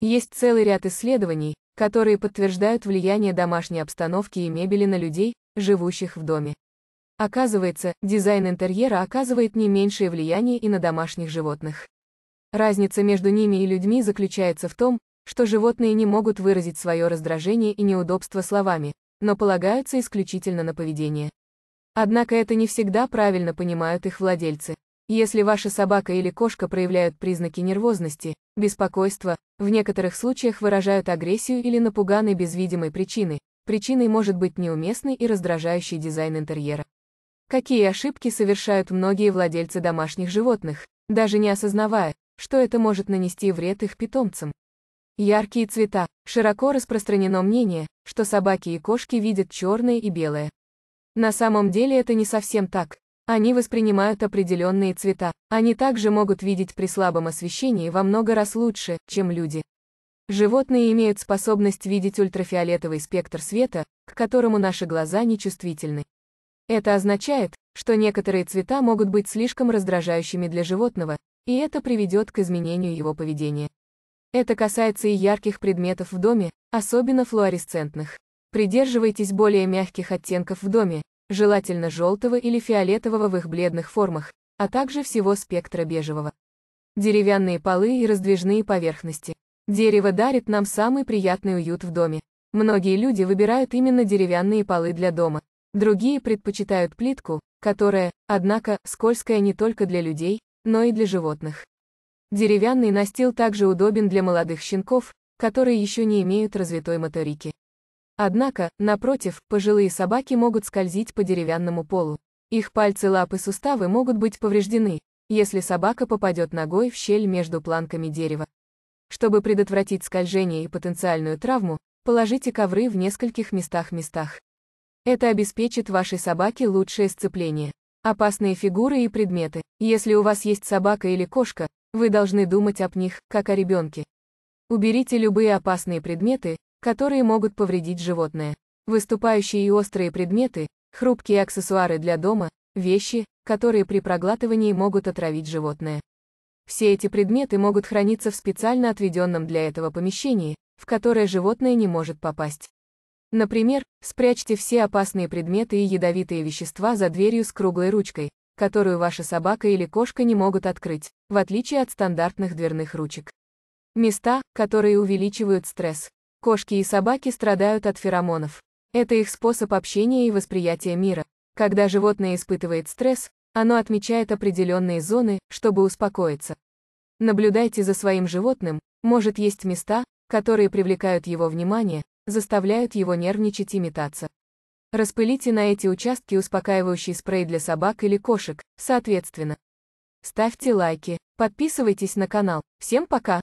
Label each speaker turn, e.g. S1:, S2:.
S1: Есть целый ряд исследований, которые подтверждают влияние домашней обстановки и мебели на людей, живущих в доме. Оказывается, дизайн интерьера оказывает не меньшее влияние и на домашних животных. Разница между ними и людьми заключается в том, что животные не могут выразить свое раздражение и неудобство словами, но полагаются исключительно на поведение. Однако это не всегда правильно понимают их владельцы. Если ваша собака или кошка проявляют признаки нервозности, беспокойства, в некоторых случаях выражают агрессию или напуганы без видимой причины, причиной может быть неуместный и раздражающий дизайн интерьера. Какие ошибки совершают многие владельцы домашних животных, даже не осознавая, что это может нанести вред их питомцам? Яркие цвета. Широко распространено мнение, что собаки и кошки видят черное и белое. На самом деле это не совсем так. Они воспринимают определенные цвета. Они также могут видеть при слабом освещении во много раз лучше, чем люди. Животные имеют способность видеть ультрафиолетовый спектр света, к которому наши глаза не чувствительны. Это означает, что некоторые цвета могут быть слишком раздражающими для животного, и это приведет к изменению его поведения. Это касается и ярких предметов в доме, особенно флуоресцентных. Придерживайтесь более мягких оттенков в доме, желательно желтого или фиолетового в их бледных формах, а также всего спектра бежевого. Деревянные полы и раздвижные поверхности. Дерево дарит нам самый приятный уют в доме. Многие люди выбирают именно деревянные полы для дома. Другие предпочитают плитку, которая, однако, скользкая не только для людей, но и для животных. Деревянный настил также удобен для молодых щенков, которые еще не имеют развитой моторики. Однако, напротив, пожилые собаки могут скользить по деревянному полу. Их пальцы, лапы, суставы могут быть повреждены, если собака попадет ногой в щель между планками дерева. Чтобы предотвратить скольжение и потенциальную травму, положите ковры в нескольких местах-местах. Это обеспечит вашей собаке лучшее сцепление. Опасные фигуры и предметы. Если у вас есть собака или кошка, вы должны думать об них, как о ребенке. Уберите любые опасные предметы, которые могут повредить животное. Выступающие и острые предметы, хрупкие аксессуары для дома, вещи, которые при проглатывании могут отравить животное. Все эти предметы могут храниться в специально отведенном для этого помещении, в которое животное не может попасть. Например, спрячьте все опасные предметы и ядовитые вещества за дверью с круглой ручкой, которую ваша собака или кошка не могут открыть, в отличие от стандартных дверных ручек. Места, которые увеличивают стресс. Кошки и собаки страдают от феромонов. Это их способ общения и восприятия мира. Когда животное испытывает стресс, оно отмечает определенные зоны, чтобы успокоиться. Наблюдайте за своим животным, может есть места, которые привлекают его внимание, заставляют его нервничать и метаться. Распылите на эти участки успокаивающий спрей для собак или кошек, соответственно. Ставьте лайки, подписывайтесь на канал. Всем пока!